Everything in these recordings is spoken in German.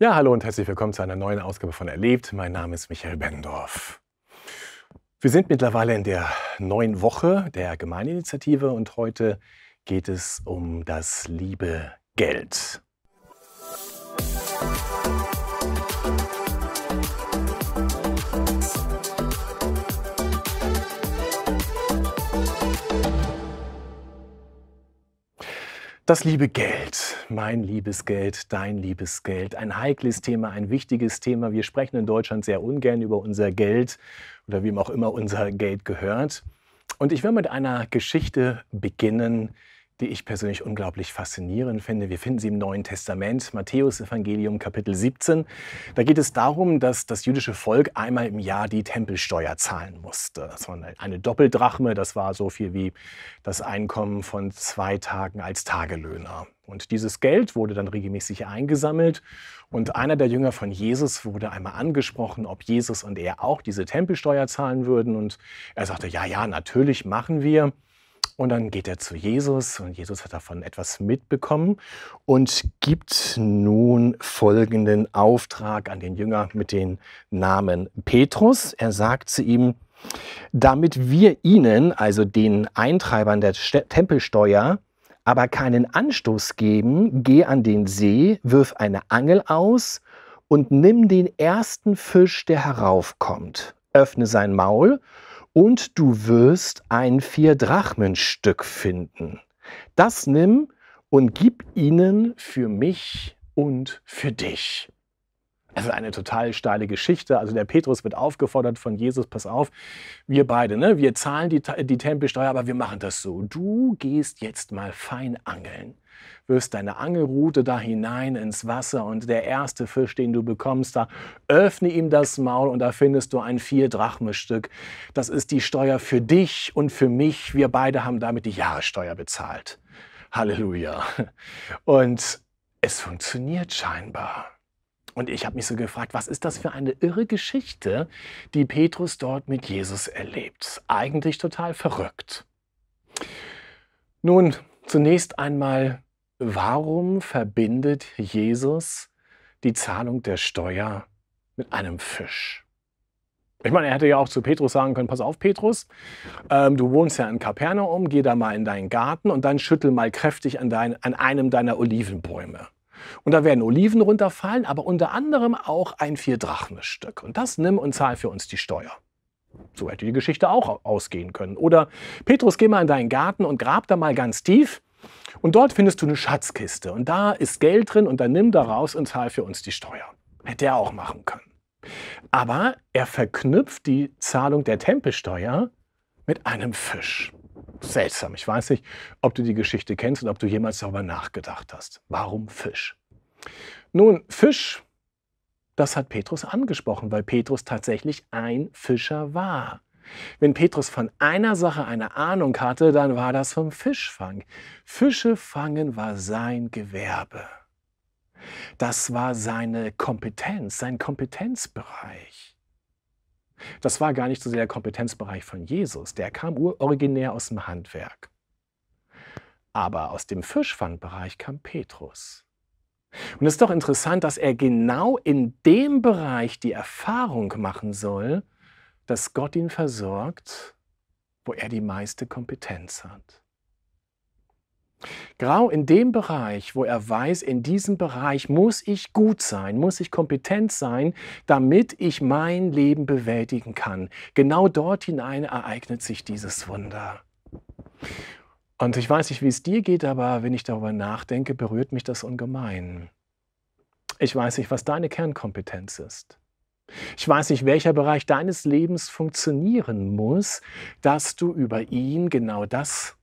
Ja, hallo und herzlich willkommen zu einer neuen Ausgabe von Erlebt. Mein Name ist Michael Bendorf. Wir sind mittlerweile in der neuen Woche der Gemeininitiative und heute geht es um das liebe Geld. Musik Das liebe Geld, mein liebes Geld, dein liebes Geld, ein heikles Thema, ein wichtiges Thema. Wir sprechen in Deutschland sehr ungern über unser Geld oder wem auch immer unser Geld gehört. Und ich will mit einer Geschichte beginnen, die ich persönlich unglaublich faszinierend finde. Wir finden sie im Neuen Testament, Matthäus Evangelium Kapitel 17. Da geht es darum, dass das jüdische Volk einmal im Jahr die Tempelsteuer zahlen musste. Das war eine Doppeldrachme, das war so viel wie das Einkommen von zwei Tagen als Tagelöhner. Und dieses Geld wurde dann regelmäßig eingesammelt. Und einer der Jünger von Jesus wurde einmal angesprochen, ob Jesus und er auch diese Tempelsteuer zahlen würden. Und er sagte, ja, ja, natürlich machen wir. Und dann geht er zu Jesus und Jesus hat davon etwas mitbekommen und gibt nun folgenden Auftrag an den Jünger mit dem Namen Petrus. Er sagt zu ihm, damit wir ihnen, also den Eintreibern der Tempelsteuer, aber keinen Anstoß geben, geh an den See, wirf eine Angel aus und nimm den ersten Fisch, der heraufkommt. Öffne sein Maul und du wirst ein Vierdrachmenstück finden. Das nimm und gib ihnen für mich und für dich. Also eine total steile Geschichte. Also der Petrus wird aufgefordert von Jesus, pass auf, wir beide, ne? wir zahlen die, die Tempelsteuer, aber wir machen das so. Du gehst jetzt mal fein angeln wirfst deine Angelrute da hinein ins Wasser und der erste Fisch, den du bekommst, da öffne ihm das Maul und da findest du ein Vier-Drachme-Stück. Das ist die Steuer für dich und für mich. Wir beide haben damit die Jahressteuer bezahlt. Halleluja. Und es funktioniert scheinbar. Und ich habe mich so gefragt, was ist das für eine irre Geschichte, die Petrus dort mit Jesus erlebt? Eigentlich total verrückt. Nun, zunächst einmal warum verbindet Jesus die Zahlung der Steuer mit einem Fisch? Ich meine, er hätte ja auch zu Petrus sagen können, pass auf Petrus, ähm, du wohnst ja in Kapernaum, geh da mal in deinen Garten und dann schüttel mal kräftig an, dein, an einem deiner Olivenbäume. Und da werden Oliven runterfallen, aber unter anderem auch ein Vierdrachme-Stück. Und das nimm und zahl für uns die Steuer. So hätte die Geschichte auch ausgehen können. Oder Petrus, geh mal in deinen Garten und grab da mal ganz tief und dort findest du eine Schatzkiste und da ist Geld drin und dann nimm da raus und zahl für uns die Steuer. Hätte er auch machen können. Aber er verknüpft die Zahlung der Tempelsteuer mit einem Fisch. Seltsam. Ich weiß nicht, ob du die Geschichte kennst und ob du jemals darüber nachgedacht hast. Warum Fisch? Nun, Fisch, das hat Petrus angesprochen, weil Petrus tatsächlich ein Fischer war. Wenn Petrus von einer Sache eine Ahnung hatte, dann war das vom Fischfang. Fische fangen war sein Gewerbe. Das war seine Kompetenz, sein Kompetenzbereich. Das war gar nicht so sehr der Kompetenzbereich von Jesus, der kam originär aus dem Handwerk. Aber aus dem Fischfangbereich kam Petrus. Und es ist doch interessant, dass er genau in dem Bereich die Erfahrung machen soll, dass Gott ihn versorgt, wo er die meiste Kompetenz hat. Grau in dem Bereich, wo er weiß, in diesem Bereich muss ich gut sein, muss ich kompetent sein, damit ich mein Leben bewältigen kann. Genau dort hinein ereignet sich dieses Wunder. Und ich weiß nicht, wie es dir geht, aber wenn ich darüber nachdenke, berührt mich das ungemein. Ich weiß nicht, was deine Kernkompetenz ist. Ich weiß nicht, welcher Bereich deines Lebens funktionieren muss, dass du über ihn genau das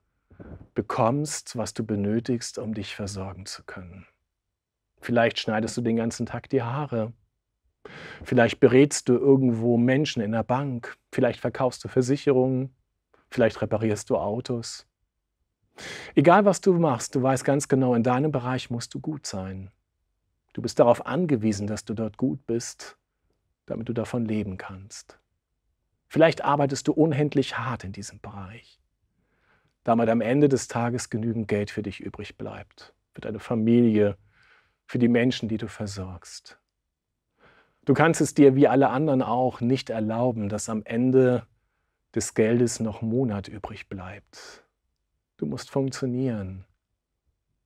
bekommst, was du benötigst, um dich versorgen zu können. Vielleicht schneidest du den ganzen Tag die Haare. Vielleicht berätst du irgendwo Menschen in der Bank. Vielleicht verkaufst du Versicherungen. Vielleicht reparierst du Autos. Egal was du machst, du weißt ganz genau, in deinem Bereich musst du gut sein. Du bist darauf angewiesen, dass du dort gut bist damit du davon leben kannst. Vielleicht arbeitest du unendlich hart in diesem Bereich, damit am Ende des Tages genügend Geld für dich übrig bleibt, für deine Familie, für die Menschen, die du versorgst. Du kannst es dir wie alle anderen auch nicht erlauben, dass am Ende des Geldes noch Monat übrig bleibt. Du musst funktionieren.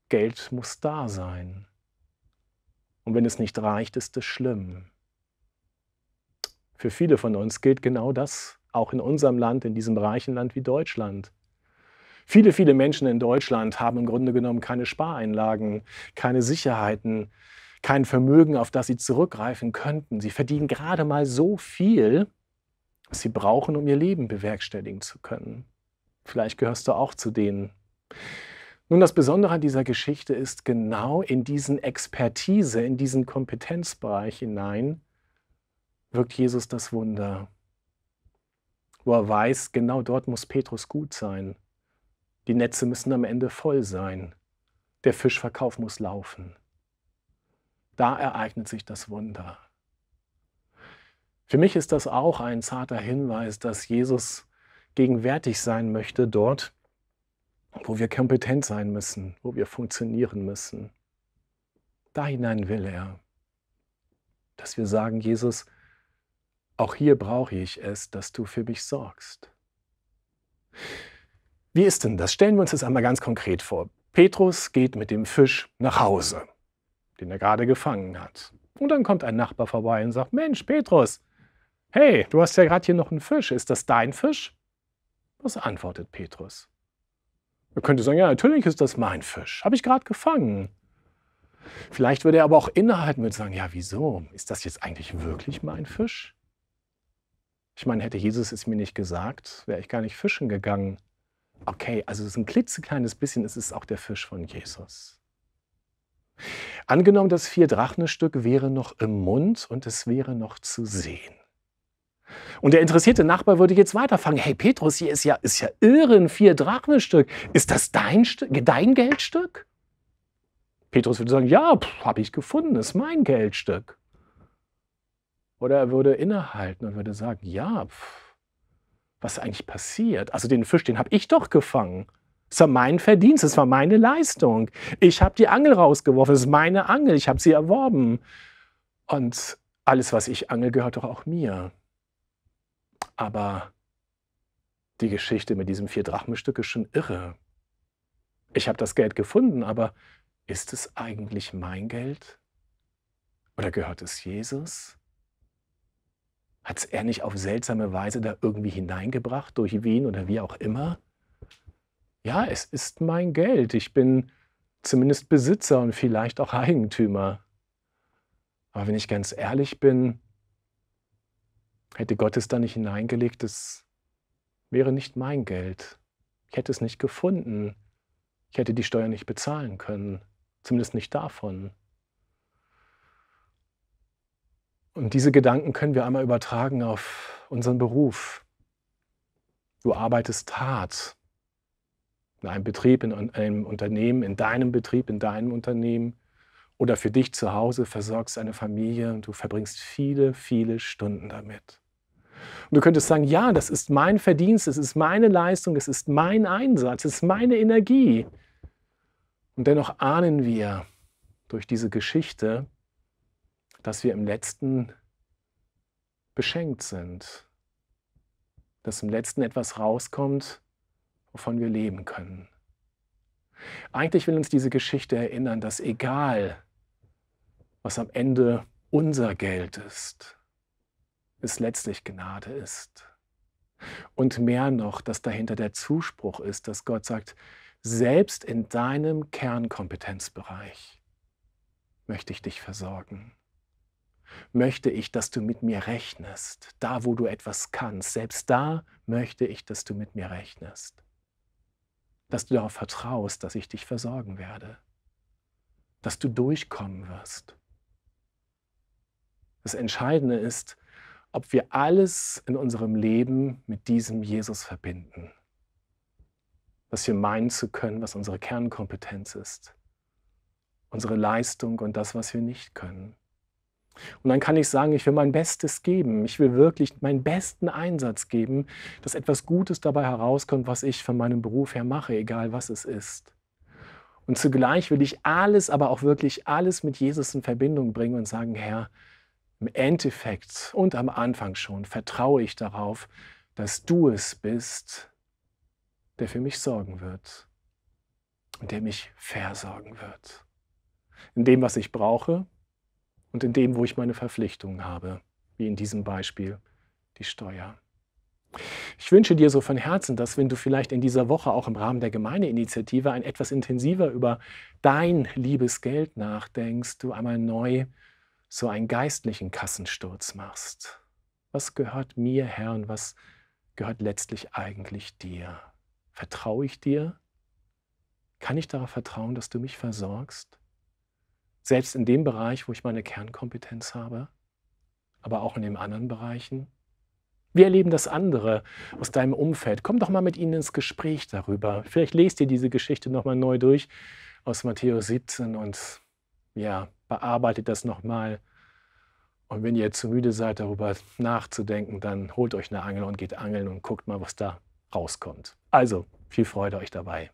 Geld muss da sein. Und wenn es nicht reicht, ist es schlimm. Für viele von uns gilt genau das, auch in unserem Land, in diesem reichen Land wie Deutschland. Viele, viele Menschen in Deutschland haben im Grunde genommen keine Spareinlagen, keine Sicherheiten, kein Vermögen, auf das sie zurückgreifen könnten. Sie verdienen gerade mal so viel, was sie brauchen, um ihr Leben bewerkstelligen zu können. Vielleicht gehörst du auch zu denen. Nun, das Besondere an dieser Geschichte ist genau in diesen Expertise, in diesen Kompetenzbereich hinein wirkt Jesus das Wunder, wo er weiß, genau dort muss Petrus gut sein. Die Netze müssen am Ende voll sein. Der Fischverkauf muss laufen. Da ereignet sich das Wunder. Für mich ist das auch ein zarter Hinweis, dass Jesus gegenwärtig sein möchte dort, wo wir kompetent sein müssen, wo wir funktionieren müssen. Da hinein will er, dass wir sagen, Jesus, auch hier brauche ich es, dass du für mich sorgst. Wie ist denn das? Stellen wir uns das einmal ganz konkret vor. Petrus geht mit dem Fisch nach Hause, den er gerade gefangen hat. Und dann kommt ein Nachbar vorbei und sagt, Mensch, Petrus, hey, du hast ja gerade hier noch einen Fisch. Ist das dein Fisch? Was antwortet Petrus? Er könnte sagen, ja, natürlich ist das mein Fisch. Habe ich gerade gefangen. Vielleicht würde er aber auch innehalten und sagen, ja, wieso? Ist das jetzt eigentlich wirklich mein Fisch? Ich meine, hätte Jesus es mir nicht gesagt, wäre ich gar nicht fischen gegangen. Okay, also es ist ein klitzekleines bisschen, es ist auch der Fisch von Jesus. Angenommen, das vier Drachenstück wäre noch im Mund und es wäre noch zu sehen. Und der interessierte Nachbar würde jetzt weiterfangen. Hey Petrus, hier ist ja, ist ja irre, ein vier Drachenstück. Ist das dein, dein Geldstück? Petrus würde sagen, ja, habe ich gefunden, ist mein Geldstück. Oder er würde innehalten und würde sagen, ja, pff, was ist eigentlich passiert? Also den Fisch, den habe ich doch gefangen. Es war mein Verdienst, es war meine Leistung. Ich habe die Angel rausgeworfen, es ist meine Angel, ich habe sie erworben. Und alles, was ich angel, gehört doch auch mir. Aber die Geschichte mit diesem Vier-Drachenstück ist schon irre. Ich habe das Geld gefunden, aber ist es eigentlich mein Geld? Oder gehört es Jesus? Hat es er nicht auf seltsame Weise da irgendwie hineingebracht, durch wen oder wie auch immer? Ja, es ist mein Geld. Ich bin zumindest Besitzer und vielleicht auch Eigentümer. Aber wenn ich ganz ehrlich bin, hätte Gott es da nicht hineingelegt, es wäre nicht mein Geld. Ich hätte es nicht gefunden. Ich hätte die Steuer nicht bezahlen können, zumindest nicht davon. Und diese Gedanken können wir einmal übertragen auf unseren Beruf. Du arbeitest hart in einem Betrieb, in einem Unternehmen, in deinem Betrieb, in deinem Unternehmen oder für dich zu Hause versorgst eine Familie und du verbringst viele, viele Stunden damit. Und du könntest sagen, ja, das ist mein Verdienst, es ist meine Leistung, es ist mein Einsatz, es ist meine Energie. Und dennoch ahnen wir durch diese Geschichte, dass wir im letzten beschenkt sind, dass im letzten etwas rauskommt, wovon wir leben können. Eigentlich will uns diese Geschichte erinnern, dass egal, was am Ende unser Geld ist, es letztlich Gnade ist. Und mehr noch, dass dahinter der Zuspruch ist, dass Gott sagt, selbst in deinem Kernkompetenzbereich möchte ich dich versorgen möchte ich, dass du mit mir rechnest. Da, wo du etwas kannst, selbst da möchte ich, dass du mit mir rechnest. Dass du darauf vertraust, dass ich dich versorgen werde. Dass du durchkommen wirst. Das Entscheidende ist, ob wir alles in unserem Leben mit diesem Jesus verbinden. Dass wir meinen zu können, was unsere Kernkompetenz ist. Unsere Leistung und das, was wir nicht können und dann kann ich sagen, ich will mein Bestes geben. Ich will wirklich meinen besten Einsatz geben, dass etwas Gutes dabei herauskommt, was ich von meinem Beruf her mache, egal was es ist. Und zugleich will ich alles, aber auch wirklich alles mit Jesus in Verbindung bringen und sagen, Herr, im Endeffekt und am Anfang schon vertraue ich darauf, dass du es bist, der für mich sorgen wird und der mich versorgen wird. In dem, was ich brauche, und in dem, wo ich meine Verpflichtungen habe, wie in diesem Beispiel die Steuer. Ich wünsche dir so von Herzen, dass wenn du vielleicht in dieser Woche auch im Rahmen der Gemeindeinitiative ein etwas intensiver über dein liebes Geld nachdenkst, du einmal neu so einen geistlichen Kassensturz machst. Was gehört mir, Herr, und was gehört letztlich eigentlich dir? Vertraue ich dir? Kann ich darauf vertrauen, dass du mich versorgst? Selbst in dem Bereich, wo ich meine Kernkompetenz habe, aber auch in den anderen Bereichen. Wie erleben das andere aus deinem Umfeld? Komm doch mal mit ihnen ins Gespräch darüber. Vielleicht lest ihr diese Geschichte nochmal neu durch aus Matthäus 17 und ja, bearbeitet das nochmal. Und wenn ihr zu müde seid, darüber nachzudenken, dann holt euch eine Angel und geht angeln und guckt mal, was da rauskommt. Also, viel Freude euch dabei.